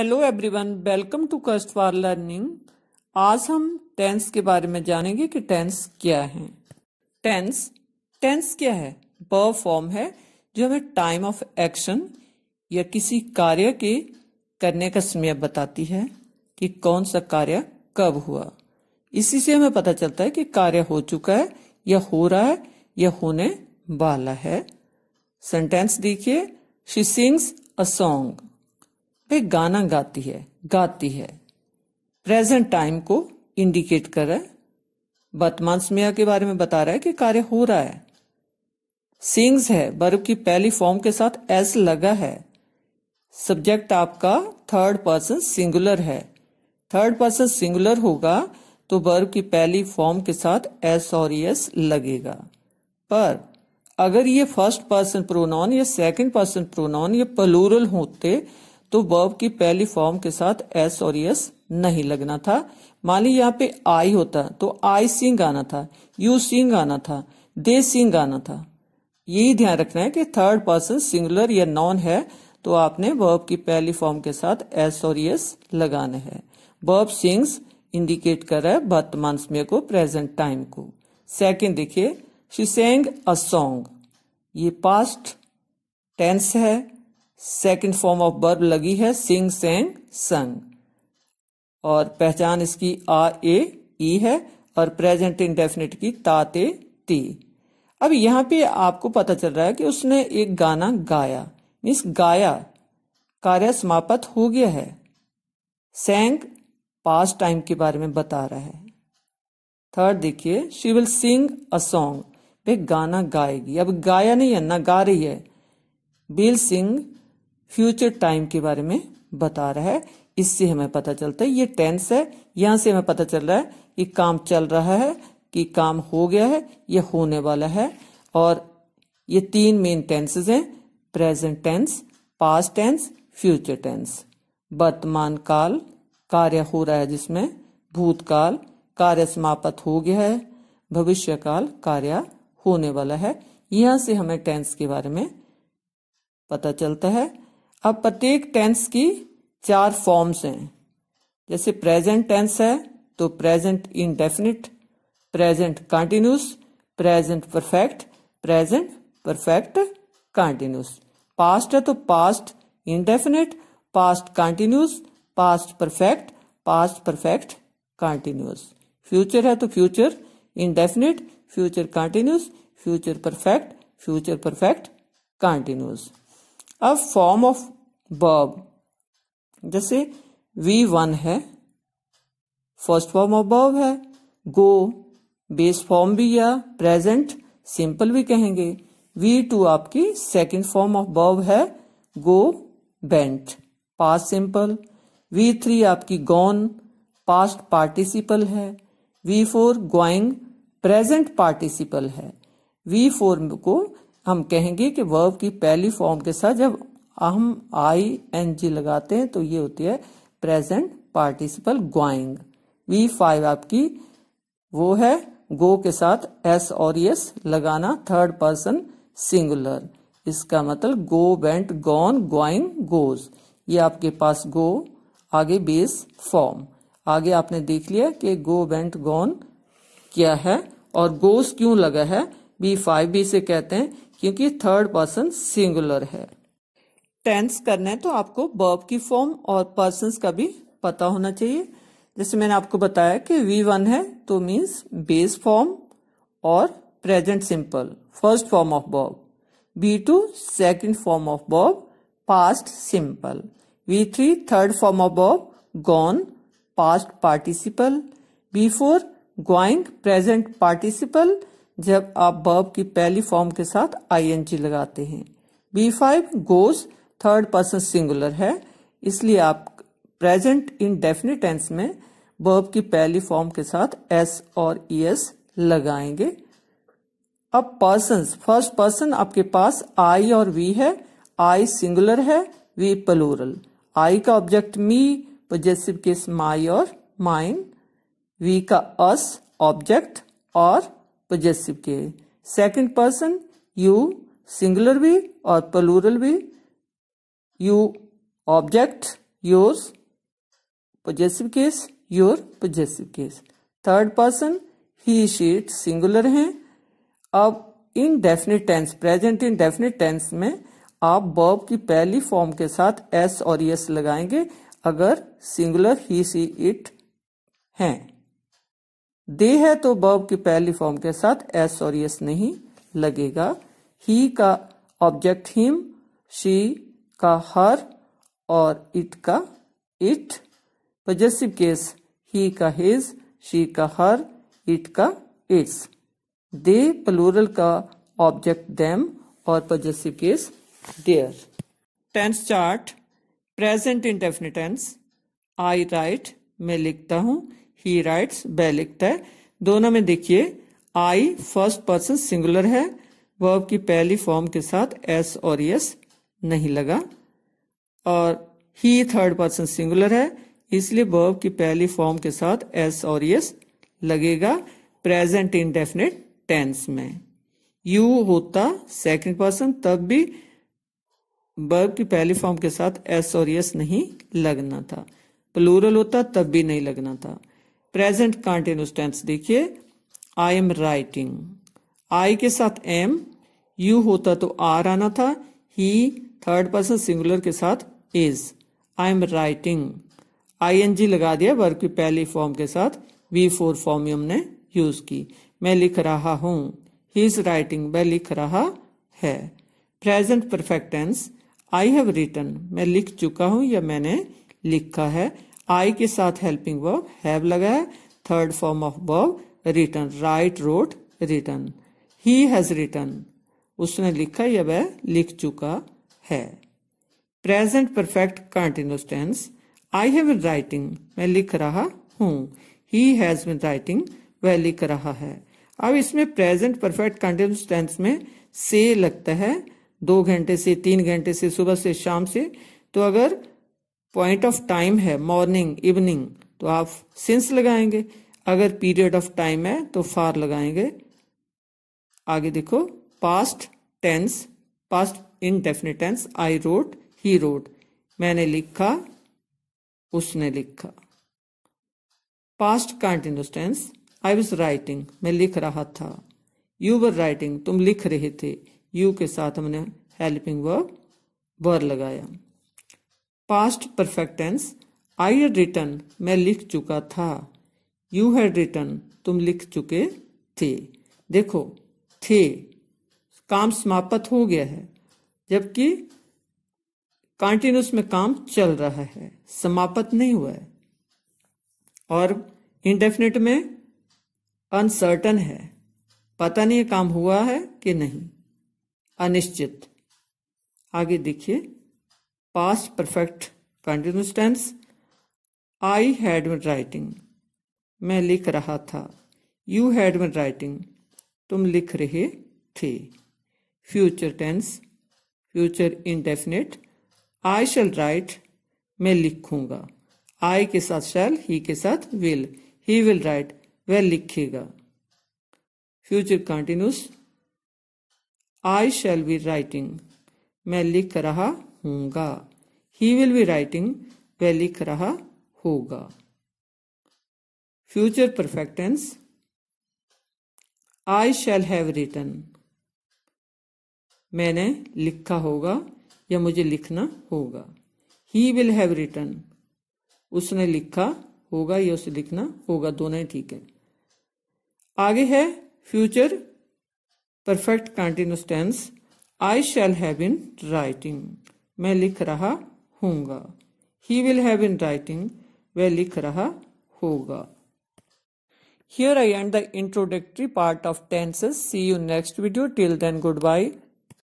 Hello everyone welcome to quest for learning आज हम tense के बारे में जानेंगे कि टेंस क्या है टेंस टेंस क्या है ब फॉर्म है जो हमें टाइम ऑफ एक्शन या किसी कार्य के करने का समय बताती है कि कौन सा कार्य कब हुआ इसी से हमें पता चलता है कि कार्य हो चुका है या हो रहा है या होने वाला है सेंटेंस देखिए शी सिंग्स अ सॉन्ग पे गाना गाती है गाती है प्रेजेंट टाइम को इंडिकेट कर रहा है वर्तमान समय के बारे में बता रहा है कि कार्य हो रहा है सिंग्स है वर्ब की पहली फॉर्म के साथ एस लगा है सब्जेक्ट आपका थर्ड पर्सन सिंगुलर है थर्ड पर्सन सिंगुलर होगा तो बर्व की पहली फॉर्म के साथ एस और एस लगेगा पर अगर ये फर्स्ट पर्सन प्रोनाउन या सेकंड पर्सन प्रोनाउन या पलूरल होते तो वर्ब की पहली फॉर्म के साथ एस और यस नहीं लगना था मान ली यहाँ पे आई होता तो आई सिंग आना था यू सिंग आना था दे सिंग आना था यही ध्यान रखना है कि थर्ड पर्सन सिंगुलर या नॉन है तो आपने वर्ब की पहली फॉर्म के साथ एस और यस लगाना है वर्ब सिंग्स इंडिकेट कर रहा है वर्तमान समय को प्रेजेंट टाइम को सेकंड देखिए शी सेंग अ सॉन्ग ये पास्ट टेंस है सेकंड फॉर्म ऑफ बर्ब लगी है सिंग सेंग संग और पहचान इसकी आ ए ई है और प्रेजेंट इंडेफिनिट की ताते ती अब यहां पे आपको पता चल रहा है कि उसने एक गाना गाया मीन्स गाया कार्य समाप्त हो गया है सेंग पास्ट टाइम के बारे में बता रहा है थर्ड देखिए she will sing a song वे गाना गाएगी अब गाया नहीं है ना गा रही है बिल सिंग फ्यूचर टाइम के बारे में बता रहा है इससे हमें पता चलता है ये टेंस है यहां से हमें पता चल रहा है कि काम चल रहा है कि काम हो गया है या होने वाला है और ये तीन मेन टेंसेज हैं present tense past tense future tense वर्तमान काल कार्य हो रहा है जिसमें भूतकाल कार्य समाप्त हो गया है भविष्य काल कार्य होने वाला है यहां से हमें टेंस के बारे में पता चलता है अब प्रत्येक टेंस की चार फॉर्म्स हैं जैसे प्रेजेंट टेंस है तो present indefinite present continuous present perfect present perfect continuous past है तो past indefinite past continuous past perfect past perfect continuous future है तो future indefinite future continuous future perfect future perfect continuous a form of verb जैसे V one है first form of verb है go base form भी या present simple भी कहेंगे V two आपकी सेकंड फॉर्म ऑफ बर्ब है go went past simple V three आपकी गॉन पास्ट पार्टिसिपल है V four going present participle है वी फोर को हम कहेंगे कि वर्ब की पहली फॉर्म के साथ जब हम आई एन जी लगाते हैं तो ये होती है present participle going V five आपकी वो है गो के साथ एस और एस लगाना थर्ड पर्सन सिंगुलर इसका मतलब go went gone going goes ये आपके पास गो आगे बेस फॉर्म आगे आपने देख लिया कि गो वेंट गॉन क्या है और गोस क्यों लगा है बी फाइव भी इसे कहते हैं क्योंकि थर्ड पर्सन सिंगुलर है टेंस करना है तो आपको बर्ब की फॉर्म और पर्सन का भी पता होना चाहिए जैसे मैंने आपको बताया कि वी वन है तो मीन्स बेस फॉर्म और present simple first form of verb V two second form of verb past simple V three third form of verb gone past participle V four going present participle जब आप verb की पहली form के साथ ING लगाते हैं V five goes third person singular है इसलिए आप प्रेजेंट इन डेफिनेट टेंस में बर्ब की पहली फॉर्म के साथ एस और ई एस लगाएंगे अब पर्सन फर्स्ट पर्सन आपके पास आई और वी है आई सिंगुलर है वी पलोरल आई का object me possessive case my और माइन वी का अस ऑब्जेक्ट और पजेसिव के सेकंड पर्सन यू सिंगुलर भी और पलूरल भी you object your possessive case your possessive case third person he she it singular हैं अब indefinite tense present indefinite tense में आप बॉब की पहली फॉर्म के साथ एस और यस लगाएंगे अगर सिंगुलर ही सी इट हैं दे है तो बर्ब की पहली फॉर्म के साथ एस और यस नहीं लगेगा ही का ऑब्जेक्ट हिम शी का हर और इट का इट पजेसिव केस ही का हिज शी का हर इट का इट्स दे प्लूरल का ऑब्जेक्ट देम और possessive case their tense chart present indefinite tense I write मैं लिखता हूं ही राइट्स बै लिखता है दोनों में देखिए आई फर्स्ट पर्सन सिंगुलर है वर्ब की पहली फॉर्म के साथ एस और यस नहीं लगा और ही थर्ड पर्सन सिंगुलर है इसलिए वर्ब की पहली फॉर्म के साथ एस और यस लगेगा प्रेजेंट इनडेफिनेट टेंस में यू होता सेकंड पर्सन तब भी वर्ब की पहली फॉर्म के साथ एस और यस नहीं लगना था प्लूरल होता तब भी नहीं लगना था प्रेजेंट कंटिन्यूस टेंस देखिए आई एम राइटिंग आई के साथ एम यू होता तो आर आना था ही थर्ड पर्सन सिंगुलर के साथ is I am writing I N G लगा दिया वर्ग की पहली फॉर्म के साथ वी फोर फॉर्म हमने यूज की मैं लिख रहा हूं ही इज राइटिंग मैं लिख रहा है present perfect tense I have written मैं लिख चुका हूं या मैंने लिखा है आई के साथ हेल्पिंग वर्ब हैव लगा है third form of verb written write wrote written he has written उसने लिखा या वह लिख चुका है present perfect continuous tense I have been writing मैं लिख रहा हूं ही हैज बिन राइटिंग वह लिख रहा है अब इसमें प्रेजेंट परफेक्ट कंटिन्यूस टेंस में से लगता है दो घंटे से तीन घंटे से सुबह से शाम से तो अगर पॉइंट ऑफ टाइम है मॉर्निंग इवनिंग तो आप सिंस लगाएंगे अगर पीरियड ऑफ टाइम है तो फार लगाएंगे आगे देखो past tense past indefinite tense I wrote he wrote मैंने लिखा उसने लिखा past continuous tense I was writing मैं लिख रहा था यू वर राइटिंग तुम लिख रहे थे यू के साथ हमने हेल्पिंग वर्ब वर लगाया past perfect tense I had written मैं लिख चुका था यू हैड रिटन तुम लिख चुके थे देखो थे काम समाप्त हो गया है जबकि कॉन्टिन्यूस में काम चल रहा है समाप्त नहीं हुआ है और इंडेफिनेट में अनसर्टन है पता नहीं काम हुआ है कि नहीं अनिश्चित आगे देखिए past perfect continuous tense I had been writing मैं लिख रहा था यू हैड वन राइटिंग तुम लिख रहे थे future tense future indefinite I shall write मैं लिखूंगा आई के साथ शैल ही के साथ विल ही विल राइट वह लिखेगा future continuous I shall be writing मैं लिख रहा होगा ही विल बी राइटिंग वह लिख रहा होगा future perfect tense I shall have written मैंने लिखा होगा या मुझे लिखना होगा ही विल हैव रिटन उसने लिखा होगा या उसे लिखना होगा दोनों ही ठीक है आगे है future perfect continuous tense I shall have been writing मैं लिख रहा He will have been writing. Writing वह लिख Here I end the introductory part of tenses. See you next video. Till then, goodbye.